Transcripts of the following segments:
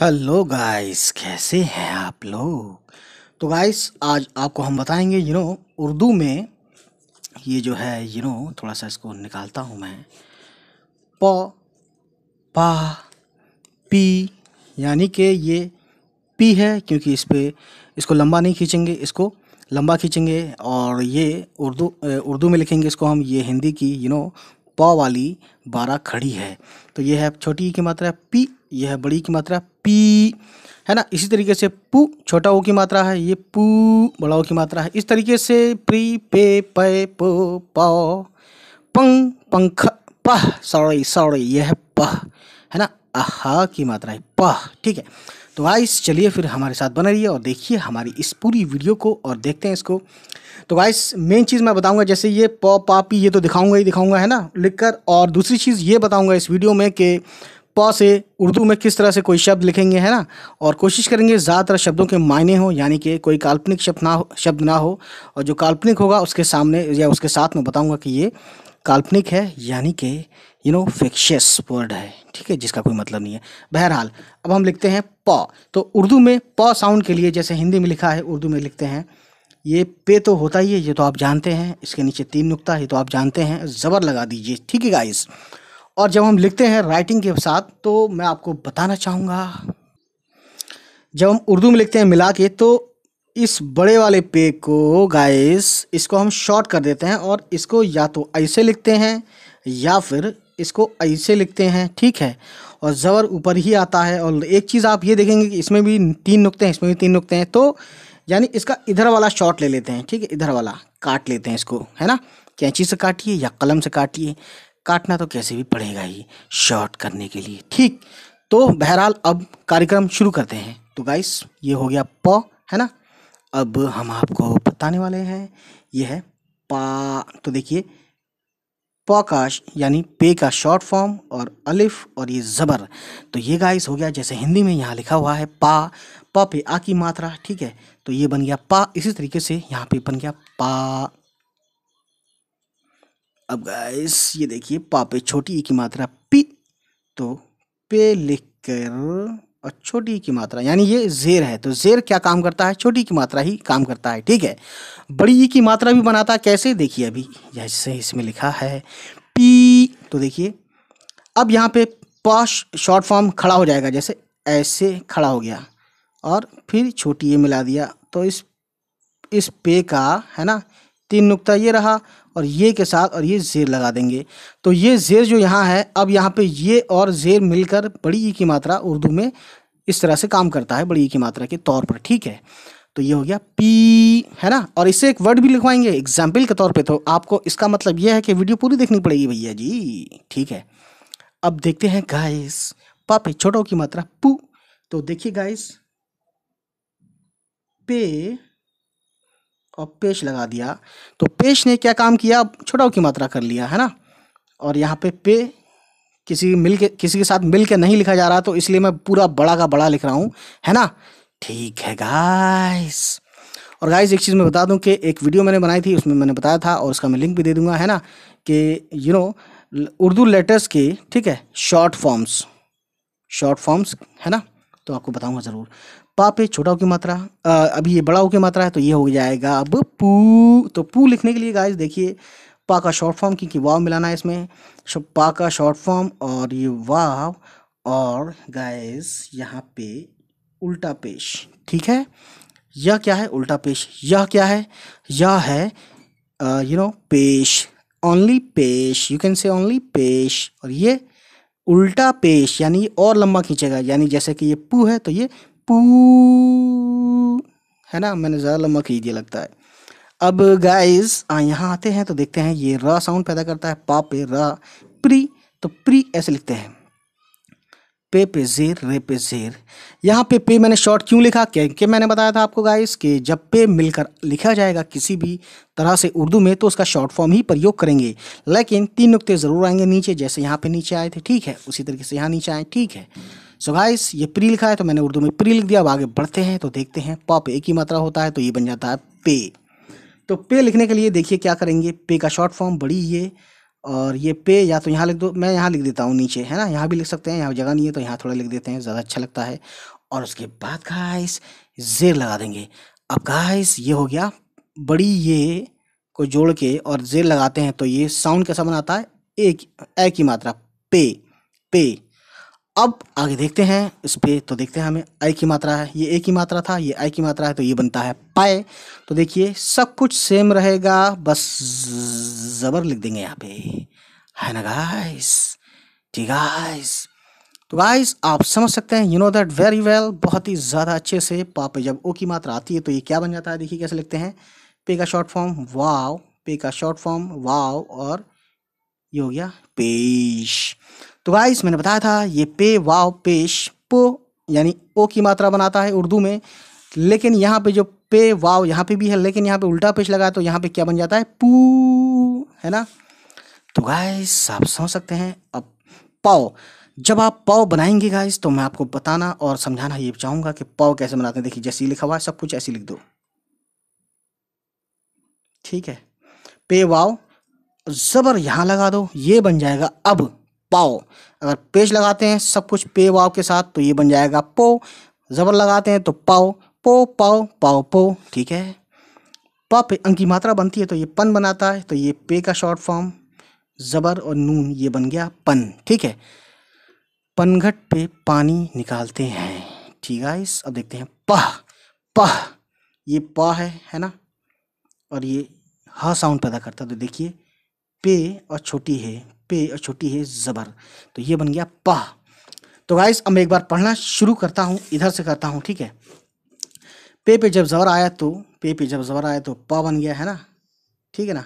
hello guys कैसे हैं आप लोग तो गाइस आज आपको हम बताएंगे यू नो उर्दू में ये जो है यू नो थोड़ा सा इसको निकालता हूँ मैं प पा पी यानी कि ये पी है क्योंकि इस पर इसको लंबा नहीं खींचेंगे इसको लंबा खींचेंगे और ये उर्दू उर्दू में लिखेंगे इसको हम ये हिंदी की यू नो प वाली बारह खड़ी है तो ये है छोटी की मात्रा पी यह है बड़ी की मात्रा पी है ना इसी तरीके से पु छोटा ओ की मात्रा है ये पू बड़ा ओ की मात्रा है इस तरीके से प्री पे पे पो पौ पंग पंख पह सॉरी सॉरी यह है पह है ना आहा की मात्रा है पह ठीक है तो गाइस चलिए फिर हमारे साथ बने रहिए और देखिए हमारी इस पूरी वीडियो को और देखते हैं इसको तो गाइस मेन चीज़ मैं बताऊंगा जैसे ये पॉ पापी ये तो दिखाऊंगा ही दिखाऊंगा है ना लिखकर और दूसरी चीज़ ये बताऊंगा इस वीडियो में कि प से उर्दू में किस तरह से कोई शब्द लिखेंगे है ना और कोशिश करेंगे ज़्यादातर शब्दों के मायने हो यानी कि कोई काल्पनिक शब्द ना हो शब्द ना हो और जो काल्पनिक होगा उसके सामने या उसके साथ में बताऊंगा कि ये काल्पनिक है यानी कि यू नो फिक्शियस वर्ड है ठीक है जिसका कोई मतलब नहीं है बहरहाल अब हम लिखते हैं प तो उर्दू में प साउंड के लिए जैसे हिंदी में लिखा है उर्दू में लिखते हैं ये पे तो होता ही है ये तो आप जानते हैं इसके नीचे तीन नुकता ये तो आप जानते हैं ज़बर लगा दीजिए ठीक है गाइस और जब हम लिखते हैं राइटिंग के साथ तो मैं आपको बताना चाहूँगा जब हम उर्दू में लिखते हैं मिला के तो इस बड़े वाले पे को गाइस इसको हम शॉर्ट कर देते हैं और इसको या तो ऐसे लिखते हैं या फिर इसको ऐसे लिखते हैं ठीक है और ज़बर ऊपर ही आता है और एक चीज़ आप ये देखेंगे कि इसमें भी तीन नुकते हैं इसमें भी तीन नुकते हैं तो यानी इसका इधर वाला शॉर्ट ले लेते हैं ठीक है इधर वाला काट लेते हैं इसको है ना कैंची से काटिए या कलम से काटिए काटना तो कैसे भी पड़ेगा ही शॉर्ट करने के लिए ठीक तो बहरहाल अब कार्यक्रम शुरू करते हैं तो गाइस ये हो गया प है ना अब हम आपको बताने वाले हैं ये है पा तो देखिए पकाश यानी पे का शॉर्ट फॉर्म और अलिफ और ये ज़बर तो ये गाइस हो गया जैसे हिंदी में यहाँ लिखा हुआ है पा पा पे आ की मात्रा ठीक है तो ये बन गया पा इसी तरीके से यहाँ पे बन गया पा अब गाइस ये देखिए पापे छोटी ई e की मात्रा पी तो पे लिख कर और छोटी e की मात्रा यानी ये जेर है तो जेर क्या काम करता है छोटी e की मात्रा ही काम करता है ठीक है बड़ी ई की मात्रा भी बनाता है कैसे देखिए अभी जैसे इसमें लिखा है पी तो देखिए अब यहाँ पे पॉश शॉर्ट फॉर्म खड़ा हो जाएगा जैसे ऐसे खड़ा हो गया और फिर छोटी ये मिला दिया तो इस इस पे का है ना तीन नुकता ये रहा और ये के साथ और ये ज़ेर लगा देंगे तो ये ज़ेर जो यहाँ है अब यहाँ पे ये और ज़ेर मिलकर बड़ी ई की मात्रा उर्दू में इस तरह से काम करता है बड़ी ई की मात्रा के तौर पर ठीक है तो ये हो गया पी है ना और इससे एक वर्ड भी लिखवाएंगे एग्जाम्पल के तौर पर तो आपको इसका मतलब यह है कि वीडियो पूरी देखनी पड़ेगी भैया जी ठीक है अब देखते हैं गाइस पापे छोटो की मात्रा पू तो देखिए गाइस पे और पेश लगा दिया तो पेश ने क्या काम किया छुटाव की मात्रा कर लिया है ना और यहाँ पे पे किसी मिल के किसी के साथ मिल के नहीं लिखा जा रहा तो इसलिए मैं पूरा बड़ा का बड़ा लिख रहा हूँ है ना ठीक है गाइस और गाइस एक चीज़ मैं बता दूँ कि एक वीडियो मैंने बनाई थी उसमें मैंने बताया था और उसका मैं लिंक भी दे दूंगा है ना कि यू नो उर्दू लेटर्स के ठीक है शॉर्ट फॉर्म्स शॉर्ट फॉर्म्स है ना तो आपको बताऊंगा ज़रूर पा पे छोटा की मात्रा अभी ये बड़ा हो की मात्रा है तो ये हो जाएगा अब पू तो पू लिखने के लिए गाइस देखिए पा का शॉर्ट फॉर्म क्योंकि वाव मिलाना है इसमें सो पा का शॉर्ट फॉर्म और ये वाव और गाइस यहाँ पे उल्टा पेश ठीक है यह क्या है उल्टा पेश यह क्या है यह है यू नो पेश ओनली पेश यू कैन से ओनली पेश और ये उल्टा पेश यानी ये और लंबा खींचेगा यानी जैसे कि ये पू है तो ये पू है ना मैंने ज़्यादा लंबा खींच दिया लगता है अब गाइस हाँ, यहाँ आते हैं तो देखते हैं ये रा साउंड पैदा करता है पा पे रा प्री तो प्री ऐसे लिखते हैं पे पे जेर रे पे जेर यहाँ पे पे मैंने शॉर्ट क्यों लिखा क्योंकि मैंने बताया था आपको गाइस कि जब पे मिलकर लिखा जाएगा किसी भी तरह से उर्दू में तो उसका शॉर्ट फॉर्म ही प्रयोग करेंगे लेकिन तीन नुकते ज़रूर आएंगे नीचे जैसे यहाँ पे नीचे आए थे ठीक है उसी तरीके से यहाँ नीचे आए ठीक है सो गाइस ये प्री लिखा है तो मैंने उर्दू में प्री लिख दिया अब आगे बढ़ते हैं तो देखते हैं पॉप एक ही मात्रा होता है तो ये बन जाता है पे तो पे लिखने के लिए देखिए क्या करेंगे पे का शॉर्ट फॉर्म बड़ी ये और ये पे या तो यहाँ लिख दो मैं यहाँ लिख देता हूँ नीचे है ना यहाँ भी लिख सकते हैं यहाँ जगह नहीं है तो यहाँ थोड़ा लिख देते हैं ज़्यादा अच्छा लगता है और उसके बाद गाइस जेर लगा देंगे अब गाइस ये हो गया बड़ी ये को जोड़ के और जेर लगाते हैं तो ये साउंड कैसा बनाता है एक ए की मात्रा पे पे अब आगे देखते हैं इस पर तो देखते हैं हमें आई की मात्रा है ये ए की मात्रा था ये आई की मात्रा है तो ये बनता है पाए तो देखिए सब कुछ सेम रहेगा बस ज़बर लिख देंगे यहाँ पे है ना गाइस ठीक गाइस तो गाइस आप समझ सकते हैं you know that very well बहुत ही ज़्यादा अच्छे से पापे जब ओ की मात्रा आती है तो ये क्या बन जाता है देखिए कैसे लिखते हैं पे का शॉर्ट फॉर्म वाव पे का शॉर्ट फॉर्म वाव और ये हो गया पेश तो गाइस मैंने बताया था ये पे वाव पेश पो यानी ओ की मात्रा बनाता है उर्दू में लेकिन यहाँ पे जो पे वाव यहाँ पे भी है लेकिन यहाँ पे उल्टा पेश लगा तो यहाँ पे क्या बन जाता है पू है ना तो गाइस आप समझ सकते हैं अब पाओ जब आप पाओ बनाएंगे गाइस तो मैं आपको बताना और समझाना ये चाहूँगा कि पाओ कैसे बनाते हैं देखिए जैसे लिखा हुआ है सब कुछ ऐसे लिख दो ठीक है पे वाव ज़बर यहाँ लगा दो ये बन जाएगा अब पाओ अगर पेज लगाते हैं सब कुछ पे वाव के साथ तो ये बन जाएगा पो ज़बर लगाते हैं तो पाओ पो पाओ पाओ पो ठीक है प पे अंग की मात्रा बनती है तो ये पन बनाता है तो ये पे का शॉर्ट फॉर्म ज़बर और नून ये बन गया पन ठीक है पनघट पे पानी निकालते हैं ठीक है इस अब देखते हैं पह प ये प है है ना और ये ह साउंड पैदा करता है तो देखिए पे और छोटी है पे और छोटी है ज़बर तो ये बन गया पा तो गाइस अब मैं एक बार पढ़ना शुरू करता हूँ इधर से करता हूँ ठीक है पे पे जब ज़बर आया तो पे पे जब ज़बर आया तो पा बन गया है ना ठीक है ना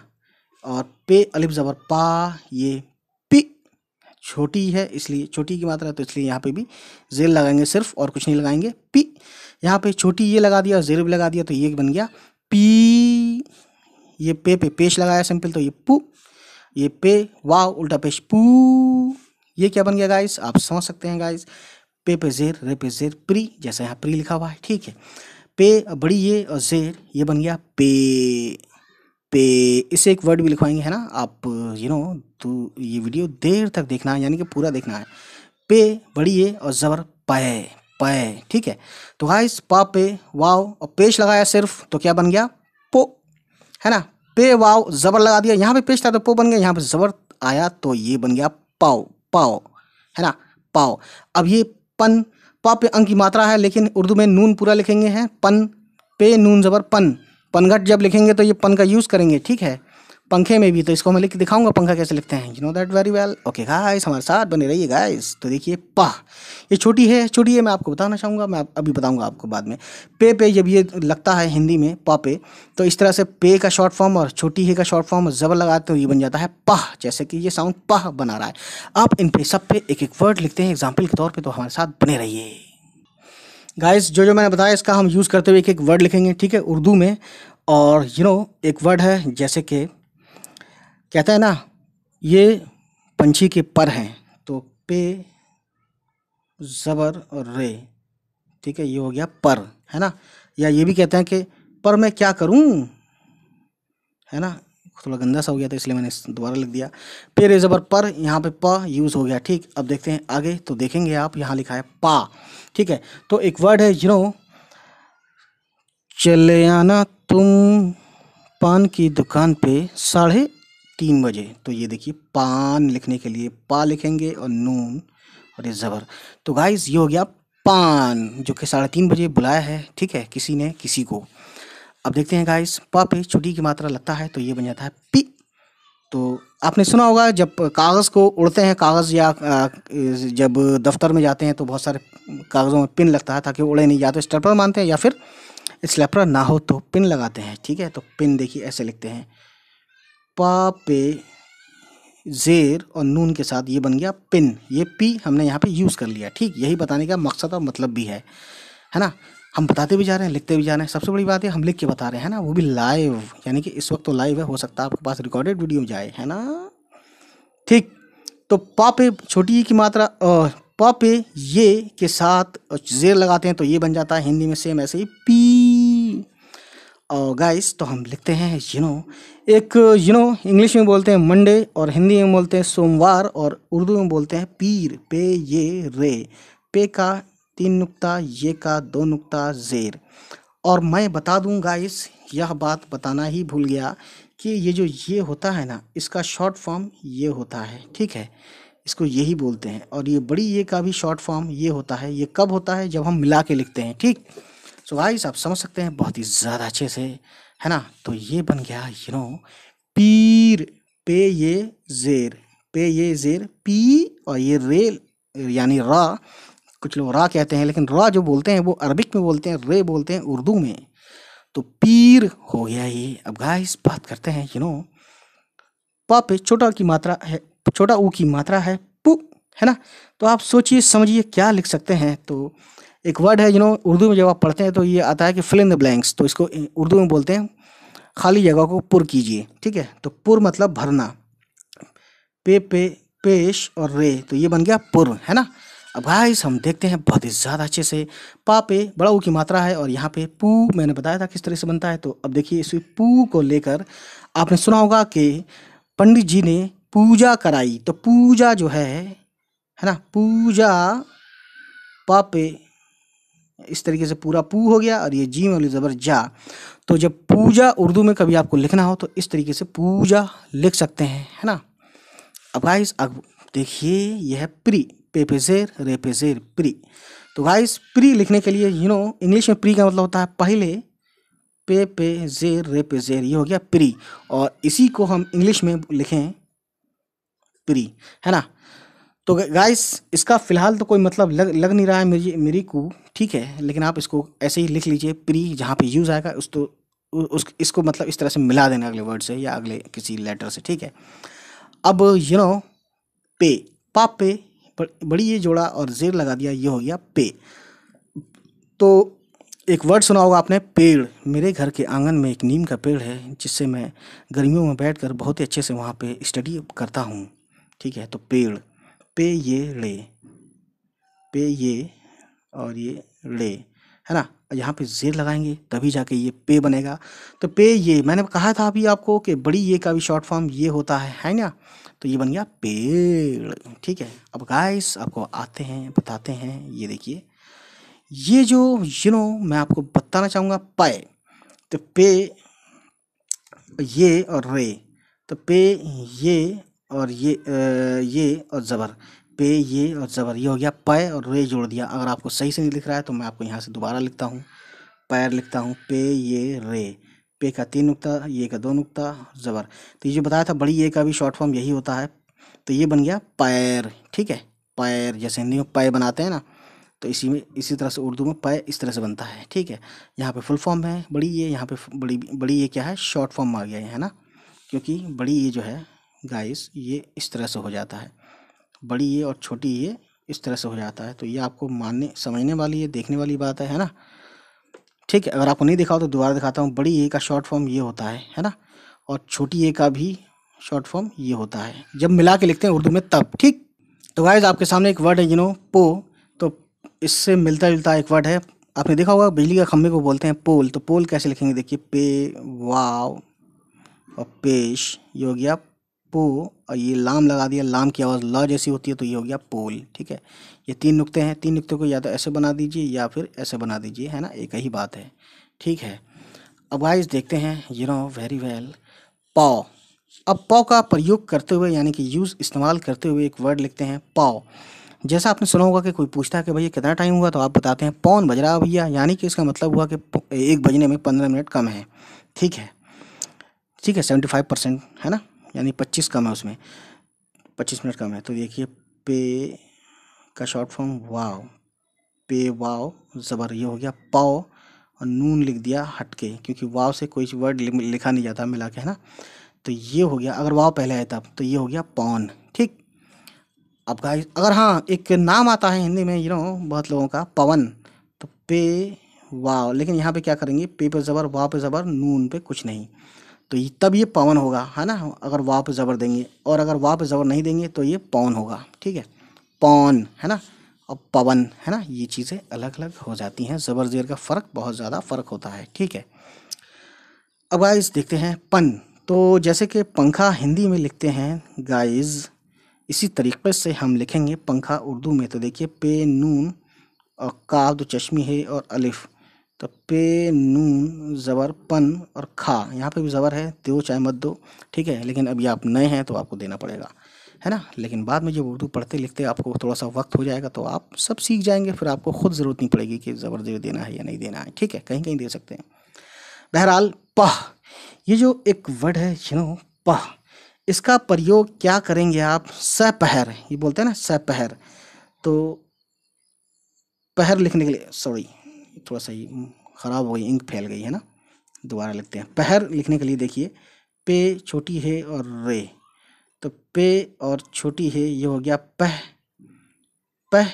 और पे अलिफ ज़बर पा ये पी छोटी है इसलिए छोटी की मात्रा है तो इसलिए यहाँ पे भी जेर लगाएंगे सिर्फ और कुछ नहीं लगाएंगे पी यहाँ पे छोटी ये लगा दिया और जेर भी लगा दिया तो ये बन गया पी ये पे पे पेश लगाया सिंपल तो ये पू ये पे वाह उल्टा पेश पू ये क्या बन गया गाइस आप समझ सकते हैं गाइस पे पे जेर रे पे जेर प्री जैसा यहाँ प्री लिखा हुआ है ठीक है पे बड़ी ये और जेर ये बन गया पे पे इसे एक वर्ड भी लिखवाएंगे है ना आप यू नो तो ये वीडियो देर तक देखना है यानी कि पूरा देखना है पे बड़ी ये और ज़बर पय पय ठीक है तो गाइस पा पे वाव और पेश लगाया सिर्फ तो क्या बन गया पो है ना पे वाव जबर लगा दिया यहाँ पे पेश था तो पो बन गया यहाँ पे जबर आया तो ये बन गया पाओ पाओ है ना पाओ अब ये पन पा पे अंक की मात्रा है लेकिन उर्दू में नून पूरा लिखेंगे हैं पन पे नून जबर पन पनघट जब लिखेंगे तो ये पन का यूज़ करेंगे ठीक है पंखे में भी तो इसको मैं लिख दिखाऊंगा पंखा कैसे लिखते हैं you know that very well okay guys हमारे साथ बने रहिए गाइस तो देखिए पा ये छोटी है छोटी है मैं आपको बताना चाहूँगा मैं अभी बताऊँगा आपको बाद में पे पे जब ये लगता है हिंदी में पा पे तो इस तरह से पे का शॉर्ट फॉर्म और छोटी है का शॉर्ट फॉर्म जबर लगाते हो ये बन जाता है पाह जैसे कि ये साउंड पाह बना रहा है आप इन पे सब पे एक एक वर्ड लिखते हैं एग्जाम्पल के तौर पर तो हमारे साथ बने रहिए गाइस जो जो मैंने बताया इसका हम यूज़ करते हुए एक एक वर्ड लिखेंगे ठीक है उर्दू में और यू नो एक वर्ड है जैसे कि कहता है ना ये पंछी के पर हैं तो पे ज़बर और रे ठीक है ये हो गया पर है ना या ये भी कहते हैं कि पर मैं क्या करूं है ना थोड़ा गंदा सा हो गया था इसलिए मैंने दोबारा लिख दिया पे रे ज़बर पर यहाँ पे प यूज़ हो गया ठीक अब देखते हैं आगे तो देखेंगे आप यहाँ लिखा है पा ठीक है तो एक वर्ड है जिनो चले आना तुम पान की दुकान पे साढ़े तीन बजे तो ये देखिए पान लिखने के लिए पा लिखेंगे और नून और ये ज़बर तो गाइस ये हो गया पान जो कि साढ़े तीन बजे बुलाया है ठीक है किसी ने किसी को अब देखते हैं गाइस पा पे छुट्टी की मात्रा लगता है तो ये बन जाता है पी तो आपने सुना होगा जब कागज़ को उड़ते हैं कागज़ या जब दफ्तर में जाते हैं तो बहुत सारे कागज़ों में पिन लगता है ताकि उड़े नहीं या तो स्टेपर मानते हैं या फिर स्लेपर ना हो तो पिन लगाते हैं ठीक है तो पिन देखिए ऐसे लिखते हैं पा पे जेर और नून के साथ ये बन गया पिन ये पी हमने यहाँ पे यूज़ कर लिया ठीक यही बताने का मकसद और मतलब भी है है ना हम बताते भी जा रहे हैं लिखते भी जा रहे हैं सबसे बड़ी बात है हम लिख के बता रहे हैं ना वो भी लाइव यानी कि इस वक्त तो लाइव है हो सकता है आपके पास रिकॉर्डेड वीडियो जाए है ना ठीक तो पा पे छोटी ई e की मात्रा प पे ये के साथ जेर लगाते हैं तो ये बन जाता है हिंदी में सेम ऐसे ही पी और गाइस तो हम लिखते हैं यू नो एक यू नो इंग्लिश में बोलते हैं मंडे और हिंदी में बोलते हैं सोमवार और उर्दू में बोलते हैं पीर पे ये रे पे का तीन नुक्ता ये का दो नुक्ता जेर और मैं बता दूँ गाइस यह बात बताना ही भूल गया कि ये जो ये होता है ना इसका शॉर्ट फॉर्म ये होता है ठीक है इसको यही बोलते हैं और ये बड़ी ये का भी शॉर्ट फॉर्म ये होता है ये कब होता है जब हम मिला के लिखते हैं ठीक सो तो गाइस आप समझ सकते हैं बहुत ही ज़्यादा अच्छे से है ना तो ये बन गया यू नो पीर पे ये जेर पे ये जेर पी और ये रे यानी रा कुछ लोग रा कहते हैं लेकिन रा जो बोलते हैं वो अरबिक में बोलते हैं रे बोलते हैं उर्दू में तो पीर हो गया ये अब गाइस बात करते हैं यू नो प पे छोटा की मात्रा है छोटा ऊ की मात्रा है पु है ना तो आप सोचिए समझिए क्या लिख सकते हैं तो एक वर्ड है यू नो उर्दू में जब आप पढ़ते हैं तो ये आता है कि फिल इन द ब्लैंक्स तो इसको उर्दू में बोलते हैं खाली जगह को पुर कीजिए ठीक है तो पुर मतलब भरना पे पे पेश और रे तो ये बन गया पुर है ना अब गाइस हम देखते हैं बहुत ही ज़्यादा अच्छे से पा पे बड़ा ऊ की मात्रा है और यहाँ पे पू मैंने बताया था किस तरह से बनता है तो अब देखिए इस पू को लेकर आपने सुना होगा कि पंडित जी ने पूजा कराई तो पूजा जो है है ना पूजा पापे इस तरीके से पूरा पू हो गया और ये जीम वाली ज़बर जा तो जब पूजा उर्दू में कभी आपको लिखना हो तो इस तरीके से पूजा लिख सकते हैं है ना अब गाइस अब देखिए यह है प्री पे पे जेर रे पे जेर प्री तो गाइस प्री लिखने के लिए यू नो इंग्लिश में प्री का मतलब होता है पहले पे पे जेर रे पे जेर ये हो गया प्री और इसी को हम इंग्लिश में लिखें प्री है ना तो गाइस इसका फ़िलहाल तो कोई मतलब लग लग नहीं रहा है मेरी मेरी को ठीक है लेकिन आप इसको ऐसे ही लिख लीजिए प्री जहाँ पे यूज़ आएगा उस तो उस इसको मतलब इस तरह से मिला देना अगले वर्ड से या अगले किसी लेटर से ठीक है अब यू नो पे पाप पे बड़ी ये जोड़ा और जेर लगा दिया ये हो गया पे तो एक वर्ड सुना होगा आपने पेड़ मेरे घर के आंगन में एक नीम का पेड़ है जिससे मैं गर्मियों में बैठकर बहुत ही अच्छे से वहाँ पे स्टडी करता हूँ ठीक है तो पेड़ पे ये ले पे ये और ये ले है ना यहाँ पे जेर लगाएंगे तभी जाके ये पे बनेगा तो पे ये मैंने कहा था अभी आपको कि बड़ी ये का भी शॉर्ट फॉर्म ये होता है है ना तो ये बन गया पेड़ ठीक है अब गाइस आपको आते हैं बताते हैं ये देखिए ये जो यू नो मैं आपको बताना चाहूँगा पाए तो पे ये और रे तो पे ये और ये ये और ज़बर पे ये और ज़बर ये हो गया पै और रे जोड़ दिया अगर आपको सही से नहीं लिख रहा है तो मैं आपको यहाँ से दोबारा लिखता हूँ पैर लिखता हूँ पे ये रे पे का तीन नुकता ये का दो नुकता ज़बर तो ये जो बताया था बड़ी ये का भी शॉर्ट फॉर्म यही होता है तो ये बन गया पैर ठीक है पैर जैसे हिंदी में पै बनाते हैं ना तो इसी में इसी तरह से उर्दू में पै इस तरह से बनता है ठीक है यहाँ पे फुल फॉर्म है बड़ी ये यहाँ पे बड़ी बड़ी ये क्या है शॉर्ट फॉर्म आ गया है ना क्योंकि बड़ी ये जो है गाइस ये इस तरह से हो जाता है बड़ी ये और छोटी ये इस तरह से हो जाता है तो ये आपको मानने समझने वाली है देखने वाली बात है है ना ठीक है अगर आपको नहीं दिखाओ तो दोबारा दिखाता हूँ बड़ी ए का शॉर्ट फॉर्म ये होता है है ना और छोटी ए का भी शॉर्ट फॉर्म ये होता है जब मिला के लिखते हैं उर्दू में तब ठीक तो गाइज आपके सामने एक वर्ड है यू नो पो तो इससे मिलता जुलता एक वर्ड है आपने देखा होगा बिजली के खम्भे को बोलते हैं पोल तो पोल कैसे लिखेंगे देखिए पे वाव और पेश ये हो गया पो और ये लाम लगा दिया लाम की आवाज़ ल जैसी होती है तो ये हो गया पोल ठीक है ये तीन नुक्ते हैं तीन नुक्ते को या तो ऐसे बना दीजिए या फिर ऐसे बना दीजिए है ना एक ही बात है ठीक है अब वाइज देखते हैं यू नो वेरी वेल पाओ अब पाओ का प्रयोग करते हुए यानी कि यूज़ इस्तेमाल करते हुए एक वर्ड लिखते हैं पाओ जैसा आपने सुना होगा कि कोई पूछता है कि भैया कितना टाइम हुआ तो आप बताते हैं पौन बज रहा भैया यानी कि इसका मतलब हुआ कि एक बजने में पंद्रह मिनट कम है ठीक है ठीक है सेवेंटी फाइव परसेंट है ना यानी पच्चीस कम है उसमें पच्चीस मिनट कम है तो देखिए पे का शॉर्ट फॉर्म वाव पे वाव ज़बर ये हो गया पाओ और नून लिख दिया हटके क्योंकि वाव से कोई वर्ड लिखा नहीं जाता मिला के है ना तो ये हो गया अगर वाव पहले आए तब तो ये हो गया पौन ठीक अब गाइस अगर हाँ एक नाम आता है हिंदी में यू नो बहुत लोगों का पवन तो पे वाव लेकिन यहाँ पे क्या करेंगे पे पे ज़बर वाव पे ज़बर नून पे कुछ नहीं तो ये तब ये पवन होगा है ना अगर वाप ज़बर देंगे और अगर वाप ज़बर नहीं देंगे तो ये पवन होगा ठीक है पौन है ना और पवन है ना ये चीज़ें अलग अलग हो जाती हैं ज़बर ज़ेर का फ़र्क बहुत ज़्यादा फ़र्क होता है ठीक है अब गाइस देखते हैं पन तो जैसे कि पंखा हिंदी में लिखते हैं गाइस इसी तरीके से हम लिखेंगे पंखा उर्दू में तो देखिए पे नून और काव तो चश्मी है और अलिफ़ तो पे नून ज़बर पन और खा यहाँ पे भी ज़बर है दो चाहे मत दो ठीक है लेकिन अभी आप नए हैं तो आपको देना पड़ेगा है ना लेकिन बाद में जब उर्दू पढ़ते लिखते आपको थोड़ा सा वक्त हो जाएगा तो आप सब सीख जाएंगे फिर आपको खुद ज़रूरत नहीं पड़ेगी कि दे देना है या नहीं देना है ठीक है कहीं कहीं दे सकते हैं बहरहाल पह ये जो एक वर्ड है नो पह इसका प्रयोग क्या करेंगे आप सपहर ये बोलते हैं ना सपहर तो पहर लिखने के लिए सॉरी थोड़ा सा ही ख़राब हो गई इंक फैल गई है ना दोबारा लिखते हैं पहर लिखने के लिए देखिए पे छोटी है और रे तो पे और छोटी है ये हो गया पह पह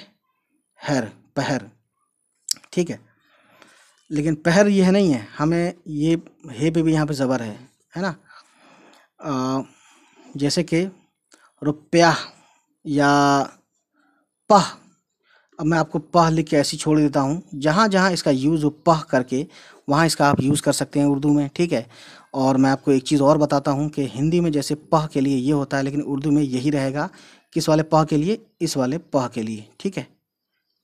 हर पहर ठीक है लेकिन पहर यह नहीं है हमें ये हे पे भी यहाँ पे ज़बर है है ना आ, जैसे कि रुपया या पह अब मैं आपको पह लिख के ऐसी छोड़ देता हूँ जहाँ जहाँ इसका यूज़ हो पह करके वहाँ इसका आप यूज़ कर सकते हैं उर्दू में ठीक है और मैं आपको एक चीज़ और बताता हूँ कि हिंदी में जैसे पह के लिए ये होता है लेकिन उर्दू में यही रहेगा किस वाले पह के लिए इस वाले पह के लिए ठीक है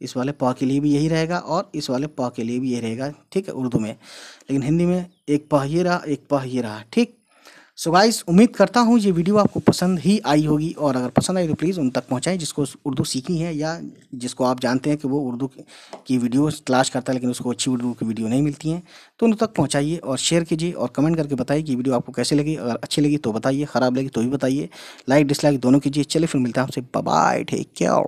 इस वाले पह के लिए भी यही रहेगा और इस वाले पह के लिए भी यही रहेगा ठीक है उर्दू में लेकिन हिंदी में एक पह ये रहा एक पह ये रहा ठीक सो गाइस उम्मीद करता हूँ ये वीडियो आपको पसंद ही आई होगी और अगर पसंद आई तो प्लीज़ उन तक पहुँचाएं जिसको उर्दू सीखी है या जिसको आप जानते हैं कि वो उर्दू की वीडियो तलाश करता है लेकिन उसको अच्छी उर्दू की वीडियो नहीं मिलती हैं तो उन तक पहुँचाइए और शेयर कीजिए और कमेंट करके बताइए कि वीडियो आपको कैसे लगी अगर अच्छी लगी तो बताइए ख़राब लगी तो भी बताइए लाइक डिसलाइक दोनों कीजिए चले फिर मिलता है आपसे बाय टेक केयर